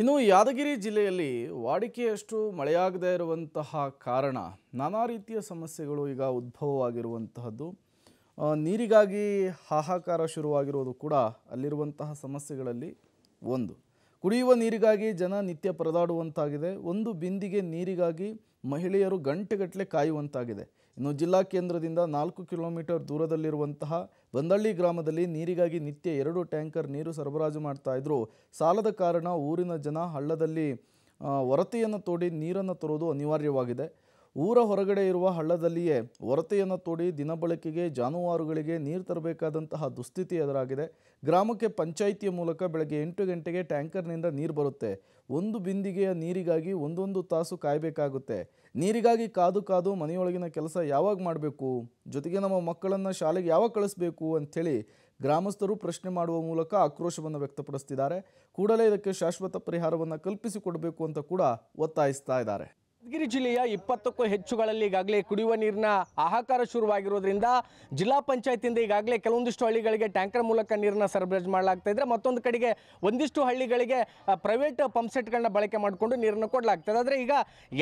ಇನ್ನು ಯಾದಗಿರಿ ಜಿಲ್ಲೆಯಲ್ಲಿ ವಾಡಿಕೆಯಷ್ಟು ಮಳೆಯಾಗದೇ ಇರುವಂತಹ ಕಾರಣ ನಾನಾ ರೀತಿಯ ಸಮಸ್ಯೆಗಳು ಈಗ ಉದ್ಭವವಾಗಿರುವಂತಹದ್ದು ನೀರಿಗಾಗಿ ಹಾಹಾಕಾರ ಶುರುವಾಗಿರುವುದು ಕೂಡ ಅಲ್ಲಿರುವಂತಹ ಸಮಸ್ಯೆಗಳಲ್ಲಿ ಒಂದು ಕುಡಿಯುವ ನೀರಿಗಾಗಿ ಜನ ನಿತ್ಯ ಪರದಾಡುವಂತಾಗಿದೆ ಒಂದು ಬಿಂದಿಗೆ ನೀರಿಗಾಗಿ ಮಹಿಳೆಯರು ಗಂಟೆಗಟ್ಟಲೆ ಕಾಯುವಂತಾಗಿದೆ ಇನ್ನು ಜಿಲ್ಲಾ ಕೇಂದ್ರದಿಂದ ನಾಲ್ಕು ಕಿಲೋಮೀಟರ್ ದೂರದಲ್ಲಿರುವಂತಹ ಬಂದಳ್ಳಿ ಗ್ರಾಮದಲ್ಲಿ ನೀರಿಗಾಗಿ ನಿತ್ಯ ಎರಡು ಟ್ಯಾಂಕರ್ ನೀರು ಸರಬರಾಜು ಮಾಡ್ತಾ ಇದ್ರು ಸಾಲದ ಕಾರಣ ಊರಿನ ಜನ ಹಳ್ಳದಲ್ಲಿ ಹೊರತೆಯನ್ನು ತೋಡಿ ನೀರನ್ನು ತರೋದು ಅನಿವಾರ್ಯವಾಗಿದೆ ಊರ ಹೊರಗಡೆ ಇರುವ ಹಳ್ಳದಲ್ಲಿಯೇ ಒರತೆಯನ್ನು ತೋಡಿ ದಿನಬಳಕೆಗೆ ಜಾನುವಾರುಗಳಿಗೆ ನೀರು ತರಬೇಕಾದಂತಹ ದುಸ್ಥಿತಿ ಎದುರಾಗಿದೆ ಗ್ರಾಮಕ್ಕೆ ಪಂಚಾಯಿತಿಯ ಮೂಲಕ ಬೆಳಗ್ಗೆ ಎಂಟು ಗಂಟೆಗೆ ಟ್ಯಾಂಕರ್ನಿಂದ ನೀರು ಬರುತ್ತೆ ಒಂದು ಬಿಂದಿಗೆಯ ನೀರಿಗಾಗಿ ಒಂದೊಂದು ತಾಸು ಕಾಯಬೇಕಾಗುತ್ತೆ ನೀರಿಗಾಗಿ ಕಾದು ಕಾದು ಮನೆಯೊಳಗಿನ ಕೆಲಸ ಯಾವಾಗ ಮಾಡಬೇಕು ಜೊತೆಗೆ ನಮ್ಮ ಮಕ್ಕಳನ್ನು ಶಾಲೆಗೆ ಯಾವಾಗ ಕಳಿಸ್ಬೇಕು ಅಂಥೇಳಿ ಗ್ರಾಮಸ್ಥರು ಪ್ರಶ್ನೆ ಮಾಡುವ ಮೂಲಕ ಆಕ್ರೋಶವನ್ನು ವ್ಯಕ್ತಪಡಿಸ್ತಿದ್ದಾರೆ ಕೂಡಲೇ ಇದಕ್ಕೆ ಶಾಶ್ವತ ಪರಿಹಾರವನ್ನು ಕಲ್ಪಿಸಿಕೊಡಬೇಕು ಅಂತ ಕೂಡ ಒತ್ತಾಯಿಸ್ತಾ ಇದ್ದಾರೆ ಯಾದಗಿರಿ ಜಿಲ್ಲೆಯ ಇಪ್ಪತ್ತಕ್ಕೂ ಹೆಚ್ಚುಗಳಲ್ಲಿ ಈಗಾಗಲೇ ಕುಡಿಯುವ ನೀರಿನ ಆಹಾಕಾರ ಶುರುವಾಗಿರೋದ್ರಿಂದ ಜಿಲ್ಲಾ ಪಂಚಾಯತಿಯಿಂದ ಈಗಾಗಲೇ ಕೆಲವೊಂದಿಷ್ಟು ಹಳ್ಳಿಗಳಿಗೆ ಟ್ಯಾಂಕರ್ ಮೂಲಕ ನೀರನ್ನ ಸರಬರಾಜು ಮಾಡಲಾಗ್ತಾ ಇದ್ರೆ ಮತ್ತೊಂದು ಕಡೆಗೆ ಒಂದಿಷ್ಟು ಹಳ್ಳಿಗಳಿಗೆ ಪ್ರೈವೇಟ್ ಪಂಪ್ ಬಳಕೆ ಮಾಡಿಕೊಂಡು ನೀರನ್ನು ಕೊಡಲಾಗ್ತದೆ ಆದರೆ ಈಗ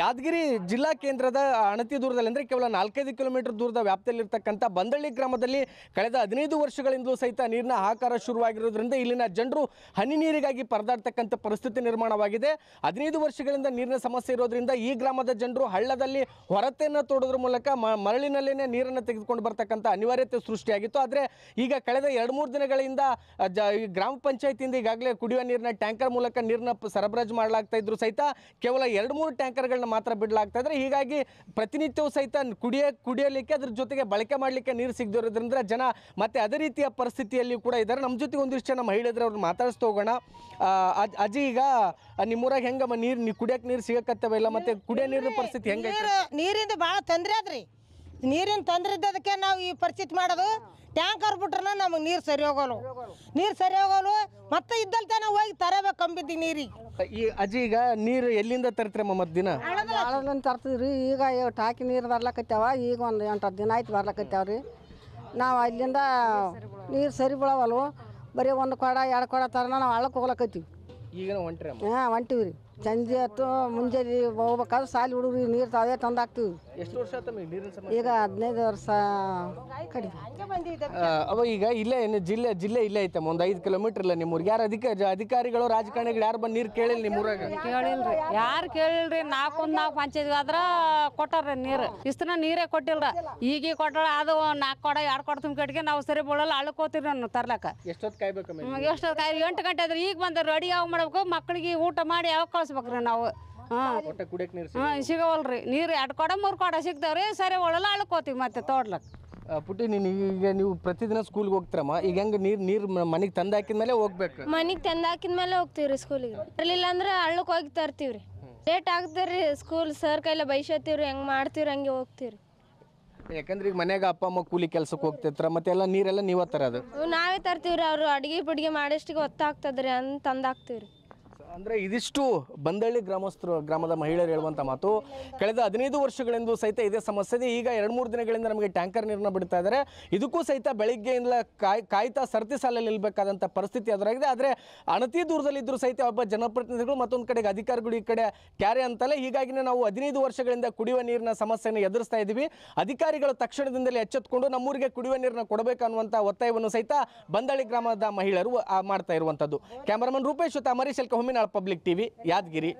ಯಾದಗಿರಿ ಜಿಲ್ಲಾ ಕೇಂದ್ರದ ಅಣತಿ ದೂರದಲ್ಲಿ ಅಂದರೆ ಕೇವಲ ನಾಲ್ಕೈದು ಕಿಲೋಮೀಟರ್ ದೂರದ ವ್ಯಾಪ್ತಿಯಲ್ಲಿರ್ತಕ್ಕಂಥ ಬಂದಳ್ಳಿ ಗ್ರಾಮದಲ್ಲಿ ಕಳೆದ ಹದಿನೈದು ವರ್ಷಗಳಿಂದಲೂ ಸಹಿತ ನೀರಿನ ಆಹಾಕಾರ ಶುರುವಾಗಿರೋದ್ರಿಂದ ಇಲ್ಲಿನ ಜನರು ಹನಿ ನೀರಿಗಾಗಿ ಪರದಾಡ್ತಕ್ಕಂಥ ಪರಿಸ್ಥಿತಿ ನಿರ್ಮಾಣವಾಗಿದೆ ಹದಿನೈದು ವರ್ಷಗಳಿಂದ ನೀರಿನ ಸಮಸ್ಯೆ ಇರೋದ್ರಿಂದ ಈ ಗ್ರಾಮ ಗ್ರಾಮದ ಜನರು ಹಳ್ಳದಲ್ಲಿ ಹೊರತೆಯನ್ನು ತೋಡೋದ್ರ ಮೂಲಕ ಮರಳಿನಲ್ಲೇನೆ ನೀರನ್ನು ತೆಗೆದುಕೊಂಡು ಬರ್ತಕ್ಕಂಥ ಅನಿವಾರ್ಯತೆ ಸೃಷ್ಟಿಯಾಗಿತ್ತು ಆದರೆ ಈಗ ಕಳೆದ ಎರಡು ಮೂರು ದಿನಗಳಿಂದ ಗ್ರಾಮ ಪಂಚಾಯತಿಯಿಂದ ಈಗಾಗಲೇ ಕುಡಿಯುವ ನೀರಿನ ಟ್ಯಾಂಕರ್ ಮೂಲಕ ನೀರನ್ನ ಸರಬರಾಜು ಮಾಡಲಾಗ್ತಾ ಇದ್ರು ಸಹಿತ ಕೇವಲ ಎರಡು ಮೂರು ಟ್ಯಾಂಕರ್ಗಳನ್ನ ಮಾತ್ರ ಬಿಡಲಾಗ್ತಾ ಇದ್ರೆ ಹೀಗಾಗಿ ಪ್ರತಿನಿತ್ಯವೂ ಸಹಿತ ಕುಡಿಯ ಕುಡಿಯಲಿಕ್ಕೆ ಅದ್ರ ಜೊತೆಗೆ ಬಳಕೆ ಮಾಡಲಿಕ್ಕೆ ನೀರು ಸಿಗದಿರೋದ್ರಿಂದ ಜನ ಮತ್ತೆ ಅದೇ ರೀತಿಯ ಪರಿಸ್ಥಿತಿಯಲ್ಲಿ ಕೂಡ ಇದ್ದಾರೆ ನಮ್ಮ ಜೊತೆಗೆ ಒಂದಿಷ್ಟು ಜನ ಮಹಿಳೆಯರು ಅವ್ರನ್ನ ಮಾತಾಡಿಸ್ತಾ ಹೋಗೋಣ ಅಜಿ ಈಗ ನಿಮ್ಮೂರಾಗ ಹೆಂಗಮ್ಮ ನೀರು ಕುಡಿಯಕ್ಕೆ ನೀರು ಸಿಗಕತ್ತವ ಇಲ್ಲ ಮತ್ತೆ ಕುಡಿಯ ನೀರಿನ ಪರಿಸ್ಥಿತಿ ನೀರಿಂದ ಭಾಳ ತೊಂದರೆ ಅದ್ರಿ ನೀರಿನ ತೊಂದರೆ ಇದ್ದದಕ್ಕೆ ನಾವು ಈ ಪರಿಸ್ಥಿತಿ ಮಾಡೋದು ಟ್ಯಾಂಕರ್ ಬಿಟ್ರೆ ನಮಗೆ ನೀರು ಸರಿ ಹೋಗೋಲ್ಲ ನೀರು ಸರಿ ಹೋಗೋಲ್ಲ ಮತ್ತೆ ಇದ್ದಲ್ ತಾನ ಹೋಗಿ ತರಬೇಕು ಕಂಬಿದ್ದಿ ನೀರಿಗೆ ಈ ಅಜ್ಜಿ ಈಗ ನೀರು ಎಲ್ಲಿಂದ ತರ್ತೀರಮ್ಮ ಮತ್ ದಿನ ತರ್ತಿದ್ರಿ ಈಗ ಟಾಕಿ ನೀರು ಬರ್ಲಾಕತ್ತಾವ ಈಗ ಒಂದು ಎಂಟು ಹತ್ತು ದಿನ ಆಯ್ತು ಬರ್ಲಾಕತ್ತಾವ್ರಿ ರೀ ನಾವು ಅಲ್ಲಿಂದ ನೀರು ಸರಿ ಬೀಳವಲ್ವು ಬರೀ ಒಂದು ಕೊಡ ಎರಡು ಕೊಡ ತರನ ನಾವು ಹಳ್ಳಕ್ಕೆ ಹೋಗ್ಲಕತ್ತೀವಿ ಈಗ ಹೊಂಟ್ರಿ ಹಾಂ ಹೊಂಟಿವಿ ರೀ ಸಂಜೆ ಹತ್ತು ಮುಂಜಾನೆ ಹೋಗ್ಬೇಕಾದ್ರೆ ಸಾಲಿ ಹುಡುಗಿ ನೀರು ತಾವೇ ತಂದು ಎಷ್ಟು ವರ್ಷ ಈಗ ಹದಿನೈದು ವರ್ಷ ಅವ ಈಗ ಇಲ್ಲೇ ಏನು ಜಿಲ್ಲೆ ಜಿಲ್ಲೆ ಇಲ್ಲೇ ಐತೆ ಒಂದ್ ಐದು ಕಿಲೋಮೀಟರ್ ಇಲ್ಲ ನಿಮ್ಮ ಯಾರು ಅಧಿಕ ಅಧಿಕಾರಿಗಳು ರಾಜಕಾರಣಿಗಳು ಯಾರು ಬಂದು ನೀರು ಕೇಳಿಲ್ಲ ನಿಮ್ಮೂರಾಗ ಕೇಳಿಲ್ರಿ ಯಾರು ಕೇಳಿಲ್ರಿ ಒಂದ್ ನಾಲ್ಕು ಪಂಚಾಯತ್ ಆದ್ರ ಕೊಟ್ಟಾರ್ರಿ ನೀರು ಇಷ್ಟನ ನೀರೇ ಕೊಟ್ಟಿಲ್ರ ಈಗ ಕೊಟ್ಟಾಳ ಅದು ನಾಲ್ಕು ಕೊಡ ಎರಡು ಕೊಡ ತುಂಬ ಕಟ್ಟಿಗೆ ನಾವು ಸರಿ ಬೀಳಲ್ಲ ಅಳಕ್ ನಾನು ತರ್ಲಕ್ಕ ಎಷ್ಟೊತ್ತು ಕಾಯ್ಬೇಕು ಎಷ್ಟೊತ್ತು ಎಂಟು ಗಂಟೆ ಆದ್ರೆ ಈಗ ಬಂದ ರೆಡಿ ಯಾವ ಮಾಡ್ಬೇಕು ಮಕ್ಕಳಿಗೆ ಊಟ ಮಾಡಿ ಯಾವಾಗ ನಾವು ಸಿಗವಲ್ರಿ ನೀರು ಎರಡು ಕೊಡ ಮೂರು ಕೊಡ ಸಿಗ್ತಾವ್ರಿ ಸರಿ ಒಳಲ್ಲ ಅಳ್ಕೋತೀವಿ ಮತ್ತೆ ತೋಡ್ಲಕ್ಕೆ ಪುಟ್ಟಿ ನೀನು ಈಗ ನೀವು ಪ್ರತಿದಿನ ಸ್ಕೂಲ್ಗೆ ಹೋಗ್ತಿರಮ್ಮ ಈಗ ಹೆಂಗೆ ನೀರು ನೀರು ಮನೆಗೆ ತಂದು ಮೇಲೆ ಹೋಗ್ಬೇಕು ಮನೆಗೆ ತಂದು ಹಾಕಿದ್ಮೇಲೆ ಹೋಗ್ತೀವ್ರಿ ಸ್ಕೂಲಿಗೆ ಇರಲಿಲ್ಲ ಅಂದ್ರೆ ಹೋಗಿ ತರ್ತೀವ್ರಿ ಲೇಟ್ ಆಗ್ತಾರ್ರಿ ಸ್ಕೂಲ್ ಸರ್ ಕೈಲ ಬೈಸತ್ತೀವ್ರಿ ಹೆಂಗೆ ಮಾಡ್ತೀವ್ರಿ ಹಂಗೆ ಹೋಗ್ತೀವ್ರಿ ಯಾಕಂದ್ರೆ ಈಗ ಮನ್ಯಾಗ ಅಪ್ಪ ಅಮ್ಮ ಕೂಲಿ ಕೆಲ್ಸಕ್ಕೆ ಹೋಗ್ತಿರ್ತಾರ ಮತ್ತೆ ನೀರೆಲ್ಲ ನೀವ ತರೋದು ನಾವೇ ತರ್ತೀವ್ರಿ ಅವ್ರು ಅಡಿಗೆ ಬಿಡಿಗೆ ಮಾಡಿಸ್ಟಿಗೆ ಒತ್ತಾಗ್ತದ್ರಿ ಅಂತ ತಂದಾಕ್ತೀವಿ ಅಂದರೆ ಇದಿಷ್ಟು ಬಂದಳ್ಳಿ ಗ್ರಾಮಸ್ಥರು ಗ್ರಾಮದ ಮಹಿಳೆಯರು ಹೇಳುವಂಥ ಮಾತು ಕಳೆದ ಹದಿನೈದು ವರ್ಷಗಳಿಂದ ಸಹಿತ ಇದೇ ಸಮಸ್ಯೆ ಇದೆ ಈಗ ಎರಡು ಮೂರು ದಿನಗಳಿಂದ ನಮಗೆ ಟ್ಯಾಂಕರ್ ನೀರನ್ನ ಬಿಡ್ತಾ ಇದ್ದಾರೆ ಇದಕ್ಕೂ ಸಹಿತ ಬೆಳಿಗ್ಗೆಯಿಂದ ಕಾಯ್ತಾ ಸರತಿ ಸಾಲಲ್ಲಿ ನಿಲ್ಲಬೇಕಾದಂಥ ಪರಿಸ್ಥಿತಿ ಎದುರಾಗಿದೆ ಆದರೆ ದೂರದಲ್ಲಿ ದೂರದಲ್ಲಿದ್ದರೂ ಸಹಿತ ಒಬ್ಬ ಜನಪ್ರತಿನಿಧಿಗಳು ಮತ್ತೊಂದು ಕಡೆಗೆ ಅಧಿಕಾರಿಗಳು ಈ ಕಡೆ ಕ್ಯಾರೆ ಅಂತಲ್ಲ ಹೀಗಾಗಿ ನಾವು ಹದಿನೈದು ವರ್ಷಗಳಿಂದ ಕುಡಿಯುವ ನೀರಿನ ಸಮಸ್ಯೆಯನ್ನು ಎದುರಿಸ್ತಾ ಇದ್ದೀವಿ ಅಧಿಕಾರಿಗಳು ತಕ್ಷಣದಿಂದಲೇ ಎಚ್ಚೆತ್ಕೊಂಡು ನಮ್ಮೂರಿಗೆ ಕುಡಿಯುವ ನೀರನ್ನ ಕೊಡಬೇಕು ಅನ್ನುವಂಥ ಒತ್ತಾಯವನ್ನು ಸಹಿತ ಬಂದಳ್ಳಿ ಗ್ರಾಮದ ಮಹಿಳೆಯರು ಮಾಡ್ತಾ ಇರುವಂಥದ್ದು ಕ್ಯಾಮರಾಮನ್ ರೂಪೇಶ್ ಜೊತೆ ಅಮರೀಶ್ ಎಲ್ಕ ಹೊಮ್ಮಿನ पब्लिक वि यादगिरी